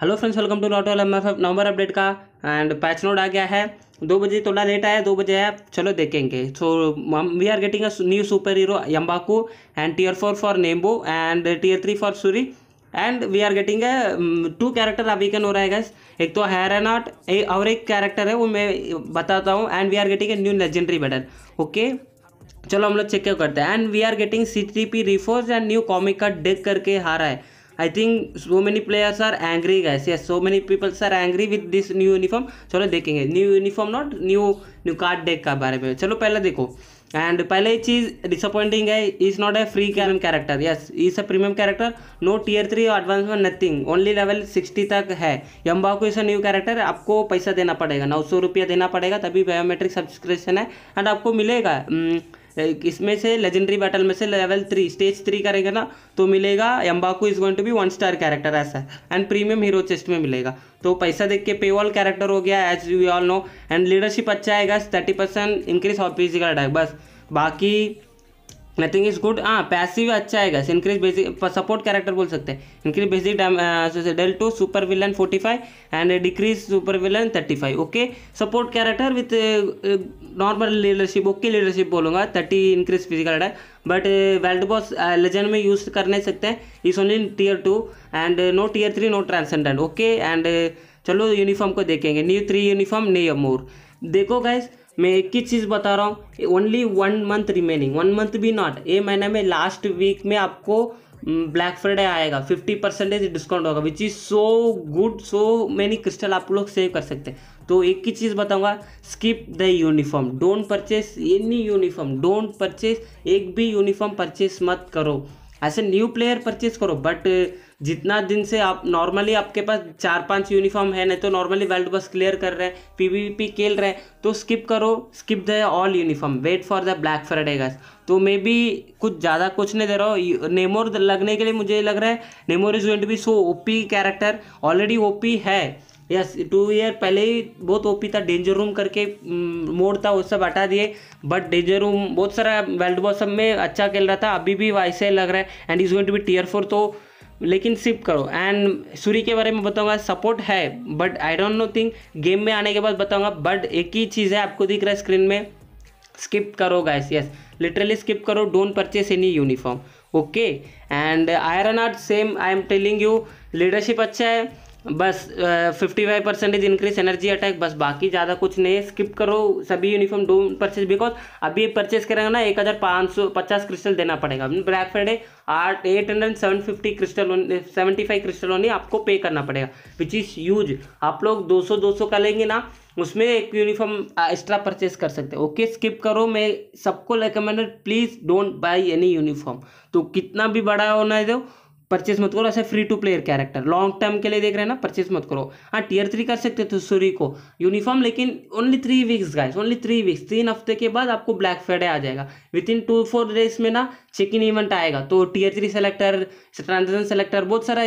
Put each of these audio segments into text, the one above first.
hello friends welcome to लॉटो M F November update का and patch note आ गया है दो बजे थोड़ा लेट आया दो बजे आया चलो देखेंगे so we are getting a new super hero Mbaku and tier four for नेम्बू and tier three for Shuri and we are getting a two character कैन हो रहा है गैस एक तो हैरानाट और एक कैरेक्टर है वो मैं बताता हूँ and we are getting a new legendary battle okay चलो हम लोग चेक करते हैं and we are getting C T P रिफोर्स एंड न्यू कॉमिक का डेक करके हारा है I think so many players are angry guys yes so many peoples are angry with this new uniform चलो देखेंगे new uniform not new new card deck का बारे में चलो पहले देखो एंड पहले ही चीज़ डिसअपॉइंटिंग है इज नॉट ए फ्री कैरम character yes is a premium character no tier three advance में नथिंग ओनली लेवल सिक्सटी तक है यम्बा को इसे न्यू कैरेक्टर आपको पैसा देना पड़ेगा नौ सौ रुपया देना पड़ेगा तभी बायोमेट्रिक सब्सक्रिप्शन है एंड आपको मिलेगा हम्म, इसमें से लेजेंडरी बैटल में से लेवल थ्री स्टेज थ्री करेंगे ना तो मिलेगा Mbaku is going to be one star character ऐसा है एंड प्रीमियम हीरो चेस्ट में मिलेगा तो पैसा देख के पे वॉल कैरेक्टर हो गया as you all know and leadership अच्छा आएगा thirty percent increase of physical attack बस बाकी नथिंग इज गुड हाँ पैसिव अच्छा आएगा इंक्रीज बेसिक सपोर्ट कैरेक्टर बोल सकते हैं increase basic deal to super villain forty five and decrease super villain thirty five okay support character with normal leadership okay leadership बोलूँगा thirty increase physical attack but world boss legend में use कर नहीं सकते is only tier two and no tier three no transcendent okay and चलो uniform को देखेंगे new three uniform new more देखो guys मैं एक ही चीज़ बता रहा हूँ only one month remaining one month भी नॉट ये महीने में लास्ट वीक में आपको ब्लैक हम्म, फ्राइडे आएगा फिफ्टी परसेंटेज डिस्काउंट होगा which is so good so many crystal आप लोग सेव कर सकते हैं तो एक ही चीज़ बताऊंगा skip the uniform don't purchase any uniform don't purchase एक भी यूनिफॉर्म परचेस मत करो ऐसे न्यू प्लेयर परचेस करो बट जितना दिन से आप नॉर्मली आपके पास चार पांच यूनिफॉर्म है नहीं तो नॉर्मली वर्ल्ड बस क्लियर कर रहे हैं पी खेल रहे हैं तो स्किप करो skip the all uniform wait for the black Friday तो मे भी कुछ ज़्यादा कुछ नहीं दे रहा हूँ नेमोर लगने के लिए मुझे लग रहा है Namor is going to be so OP character already OP है यस टू ईयर पहले ही बहुत ओपी था डेंजर रूम करके mm, मोड था वो सब हटा दिए बट डेंजर रूम बहुत सारा वर्ल्ड बॉस सब में अच्छा खेल रहा था अभी भी वैसे लग रहा है and is going to be tier four तो लेकिन सिप करो एंड सूरी के बारे में बताऊंगा सपोर्ट है but I don't know think game में आने के बाद बताऊंगा बट एक ही चीज़ है आपको दिख रहा है स्क्रीन में स्किप करो गाइस यस लिटरली स्किप करो don't purchase any uniform okay and iron heart same I am telling you leadership अच्छा है बस fifty five percentage increase energy attack बस बाकी ज़्यादा कुछ नहीं है स्किप करो सभी यूनिफॉर्म डोंट परचेज बिकॉज अभी परचेज करेंगे ना एक हज़ार पाँच सौ पचास क्रिस्टल देना पड़ेगा ब्लैक फ्राइडे आठ eight hundred seven fifty crystal seventy five crystal होनी आपको पे करना पड़ेगा विच इज़ यूज आप लोग दो सौ दो सौ का लेंगे ना उसमें एक यूनिफॉर्म एक्स्ट्रा परचेज कर सकते हैं ओके स्किप करो मैं सबको recommended please don't buy any uniform तो कितना भी बड़ा होना है परचेज मत करो ऐसे free to player character long term के लिए देख रहे हैं ना परचेज मत करो हाँ टीयर थ्री कर सकते थे सूरी को यूनिफॉर्म लेकिन only three weeks guys only three weeks तीन हफ्ते के बाद आपको ब्लैक फ्राइडे आ जाएगा within two four days में ना चेक इन इवेंट आएगा तो tier three selector transaction selector बहुत सारा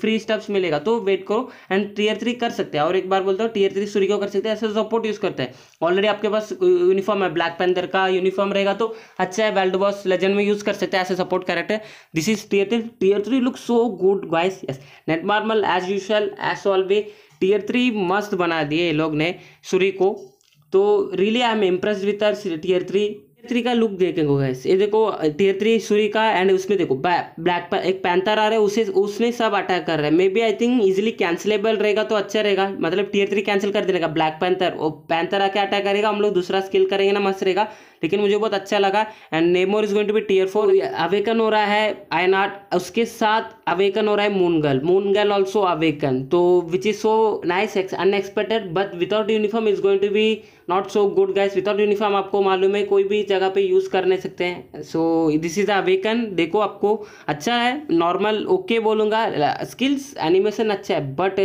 फ्री स्टेप्स mm, मिलेगा तो वेट करो एंड टीयर थ्री कर सकते हैं और एक बार बोलता हूँ टीयर थ्री सूरी को कर सकते हैं ऐसे सपोर्ट यूज़ करते हैं ऑलरेडी आपके पास यूनिफॉर्म है ब्लैक पैंथर का यूनिफॉर्म रहेगा तो अच्छा है वेल्ड बॉस लेजेंड में यूज़ कर सकते हैं ऐसे support character this is tier three tier 3 looks so good guys yes net normal as usual as always tier three मस्त बना दिए ये लोग ने सूरी को तो really I am impress with tier three three का लुक देखेंगे गैस ये देखो टीयर थ्री सूरी का एंड उसमें देखो ब्लैक पर एक पैंथर आ रहा है उसे उसने सब अटैक कर रहा है maybe I think easily cancellable रहेगा तो अच्छा रहेगा मतलब टीयर थ्री कैंसिल कर देगा ब्लैक पैंथर वो पैंथर आके अटैक करेगा हम लोग दूसरा स्किल करेंगे ना मस्त रहेगा लेकिन मुझे बहुत अच्छा लगा and Namor is going to be tier four awaken हो रहा है आई नॉट उसके साथ अवेकन हो रहा है मूनगल मूनगल ऑल्सो अवेकन तो which is so nice unexpected but without uniform is going to be not so good guys without uniform आपको मालूम है कोई भी जगह पे यूज़ कर नहीं सकते हैं सो दिस इज़ अवेकन देखो आपको अच्छा है नॉर्मल ओके okay बोलूँगा स्किल्स एनिमेशन अच्छा है but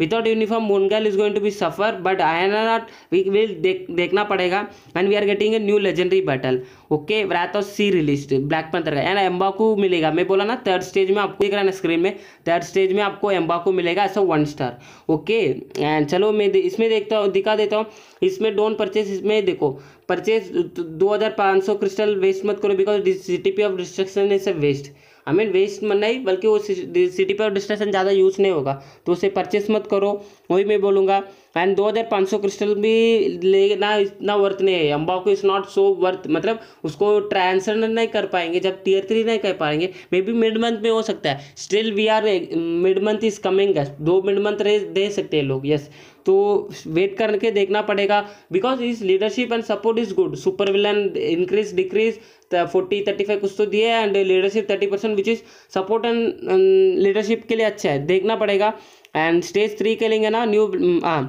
without uniform Moon Girl is going to be suffer but I am not we will देखना पड़ेगा and we are getting a new legendary battle okay wrath of C release Black Panther का and एम्बाकू मिलेगा मैं बोला ना third stage में आपको देख रहा ना स्क्रीन में थर्ड स्टेज में आपको एम्बाकू मिलेगा ऐसा वन स्टार ओके एंड चलो मैं इसमें देखता हूँ दिखा देता हूँ इसमें डोंट परचेज इसमें देखो परचेज दो हज़ार पाँच सौ क्रिस्टल वेस्ट मत करो because T P of destruction is a waste I mean waste नहीं बल्कि वो सिटी पर डिस्ट्रेशन ज़्यादा यूज़ नहीं होगा तो उसे परचेस मत करो वही मैं बोलूँगा एंड दो हज़ार पाँच सौ क्रिस्टल भी लेना इतना वर्थ नहीं है अम्बा को इज़ नॉट सो वर्थ मतलब उसको ट्रांसफर नहीं कर पाएंगे जब टीयर थ्री नहीं कर पाएंगे मे बी मिड मंथ में हो सकता है still we are mid month is coming दो मिड मंथ रे दे सकते हैं लोग यस तो वेट करके देखना पड़ेगा because is leadership and support is good super villain increase decrease forty thirty five कुछ तो दिए and leadership thirty percent which is support and leadership के लिए अच्छा है देखना पड़ेगा एंड स्टेज थ्री के लेंगे ना न्यू हाँ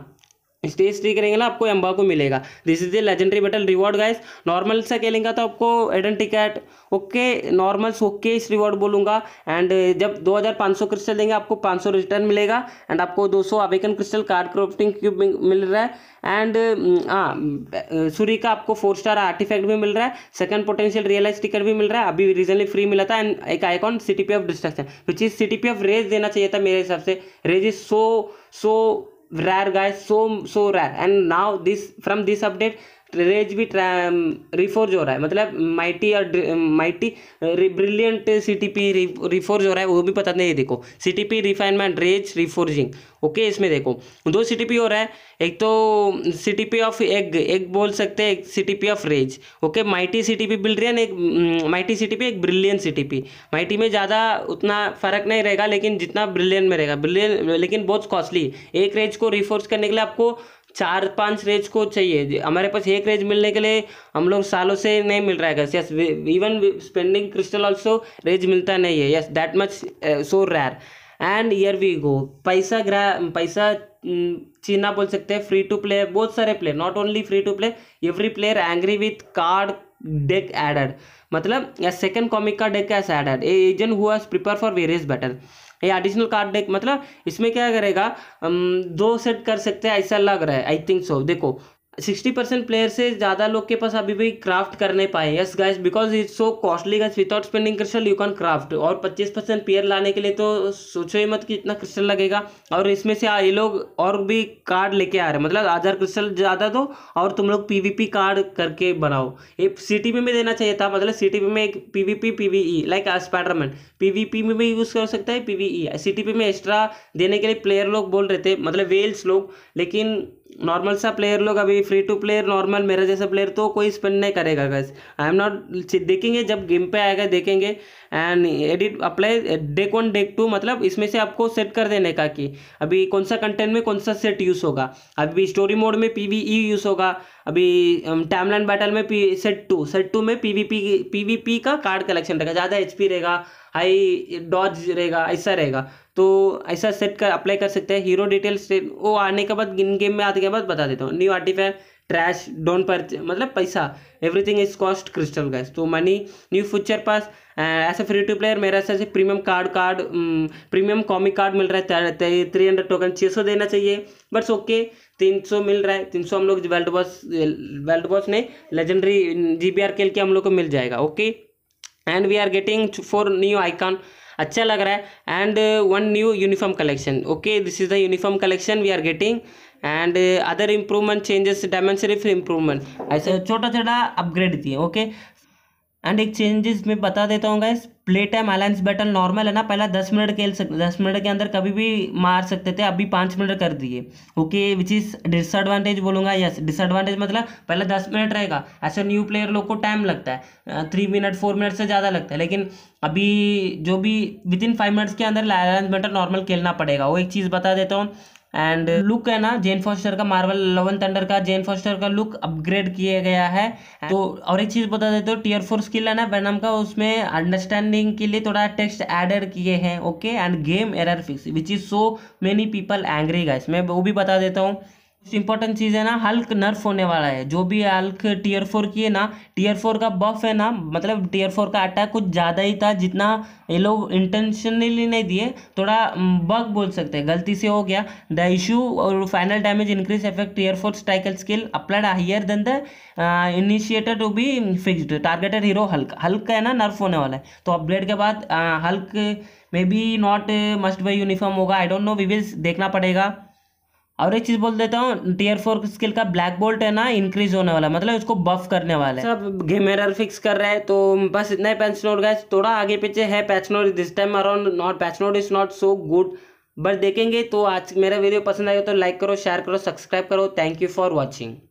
स्टेज थ्री करेंगे ना आपको एम्बा को मिलेगा this is the legendary battle reward guys normal से खेलेंगे तो आपको add on ticket okay normal okay इस रिवॉर्ड बोलूंगा एंड uh, जब 2500 क्रिस्टल देंगे आपको 500 रिटर्न मिलेगा एंड आपको 200 सौ awaken crystal card crafting cube मिल रहा है एंड uh, हाँ सूर्य uh, का आपको फोर स्टार आर्टिफैक्ट भी मिल रहा है सेकंड पोटेंशियल रियलाइज टिकट भी मिल रहा है अभी रिजेंटली फ्री मिला था एंड एक icon C T P of destruction which is C T P of rage देना चाहिए था मेरे हिसाब से rage is so so rare guys so so rare and now this from this update rage भी रिफोर्ज um, हो रहा है मतलब माइटी और mighty brilliant C T P reforge हो रहा है वो भी पता नहीं देखो C T P refinement rage reforging okay इसमें देखो दो सी टी पी हो रहा है एक तो सी टी पी ऑफ एग एग बोल सकते हैं C T P of rage okay mighty C T P brilliant एक माइटी सी टी पी एक brilliant C T P mighty में ज़्यादा उतना फ़र्क नहीं रहेगा लेकिन जितना ब्रिलियन में रहेगा ब्रिलियन लेकिन बहुत कॉस्टली एक रेज को रिफोर्स करने के लिए आपको चार पांच रेज को चाहिए हमारे पास एक रेज मिलने के लिए हम लोग सालों से नहीं मिल रहा है yes even spending crystal also rage मिलता नहीं है yes that much so rare and here we go पैसा ग्रह पैसा चीना बोल सकते हैं फ्री टू प्ले बहुत सारे play not only free to play every player angry with card deck added मतलब या सेकेंड कॉमिक का deck is added a agent हुआ प्रिपेयर फॉर वेरियस बैटल ये एडिशनल कार्ड डेक मतलब इसमें क्या करेगा दो सेट कर सकते हैं ऐसा लग रहा है आई थिंक सो देखो सिक्सटी परसेंट प्लेयर से ज़्यादा लोग के पास अभी भी क्राफ्ट नहीं पाए yes guys because it's so costly guys without spending crystal you can craft और पच्चीस परसेंट प्लेयर लाने के लिए तो सोचो ही मत कि इतना क्रिस्टल लगेगा और इसमें से ये लोग और भी कार्ड लेके आ रहे हैं मतलब आधार क्रिस्टल ज़्यादा दो और तुम लोग पी कार्ड करके बनाओ ये सी में देना चाहिए था मतलब सी में एक P V P P V E like Spiderman P में भी यूज़ कर सकता है पी वी ई सी में एक्स्ट्रा देने के लिए प्लेयर लोग बोल रहे थे मतलब वेल्स लोग लेकिन नॉर्मल सा प्लेयर लोग अभी फ्री टू प्लेयर नॉर्मल मेरा जैसा प्लेयर तो कोई स्पेंड नहीं करेगा गैस आई एम नॉट देखेंगे जब गेम पे आएगा देखेंगे and edit apply deck one deck two मतलब इसमें से आपको सेट कर देने का कि अभी कौन सा कंटेंट में कौन सा सेट यूज़ होगा अभी स्टोरी मोड में पी यूज़ e होगा अभी टाइमलाइन um, बैटल में P set two set two में पी वी का कार्ड कलेक्शन रहेगा ज़्यादा एच रहेगा हाई डॉज रहेगा ऐसा रहेगा तो ऐसा सेट कर अप्लाई कर सकते हैं हीरो डिटेल वो आने के बाद इन गेम में आने के बाद बता देता हूँ न्यू आर्टिफायर ट्रैश डोंट पर मतलब पैसा everything is cost crystal guys तो मनी न्यू फ्यूचर पास ऐसे फ्री टू प्लेयर मेरा ऐसे premium card card premium comic card मिल रहा है थ्री हंड्रेड टोकन छः सौ देना चाहिए बट्स ओके तीन सौ मिल रहा है तीन सौ हम लोग वर्ल्ड बॉस वर्ल्ड बॉस ने लेजेंडरी जी बी आर खेल के हम लोग को मिल जाएगा okay and we are getting four new icon अच्छा लग रहा है and one new uniform collection okay this is the uniform collection we are getting and other improvement changes dimension improvement ऐसे छोटा छोटा अपग्रेड दिए ओके एंड एक changes मैं बता देता हूँ guys play time alliance battle normal है ना पहला दस मिनट खेल सकते दस मिनट के अंदर कभी भी मार सकते थे अभी पाँच मिनट कर दिए ओके विच इज़ डिसएडवांटेज बोलूँगा यस डिसएडवांटेज मतलब पहले दस मिनट रहेगा ऐसे न्यू प्लेयर लोग को टाइम लगता है थ्री मिनट फोर मिनट से ज़्यादा लगता है लेकिन अभी जो भी विद इन फाइव मिनट्स के अंदर अलायंस बैटल नॉर्मल खेलना पड़ेगा वो एक चीज़ बता देता हूँ एंड लुक है ना जेन फॉस्टर का मार्वल लवन थंडर का जेन फॉस्टर का लुक अपग्रेड किया गया है तो और एक चीज़ बता देते हो टीयर फोर स्किल है ना वैनम का उसमें अंडरस्टैंडिंग के लिए थोड़ा टेक्स्ट एडेड किए हैं okay and game error fix which is so many people angry guys मैं वो भी बता देता हूँ इंपॉर्टेंट चीज़ है ना हल्क नर्फ होने वाला है जो भी हल्क टीयर फोर की है ना टीयर फोर का बफ है ना मतलब टीयर फोर का अटैक कुछ ज़्यादा ही था जितना ये लोग इंटेंशनली नहीं दिए थोड़ा बग बोल सकते हैं गलती से हो गया द इशू और final damage increase effect tier four strike all skill applied higher than the initiator to be fixed targeted hero Hulk Hulk का है ना नर्फ होने वाला है तो अपग्रेड के बाद Hulk maybe not must buy uniform होगा I don't know we will देखना पड़ेगा और एक चीज़ बोल देता हूँ टीयर फोर स्किल का ब्लैक बोल्ट है ना इंक्रीज होने वाला मतलब उसको बफ करने वाला है सब गेम एरर फिक्स कर रहे हैं तो बस इतना ही पैच नोट गए थोड़ा आगे पीछे है patch note this time around not patch note is not so good but देखेंगे तो आज मेरा वीडियो पसंद आएगा तो लाइक करो शेयर करो सब्सक्राइब करो थैंक यू फॉर वॉचिंग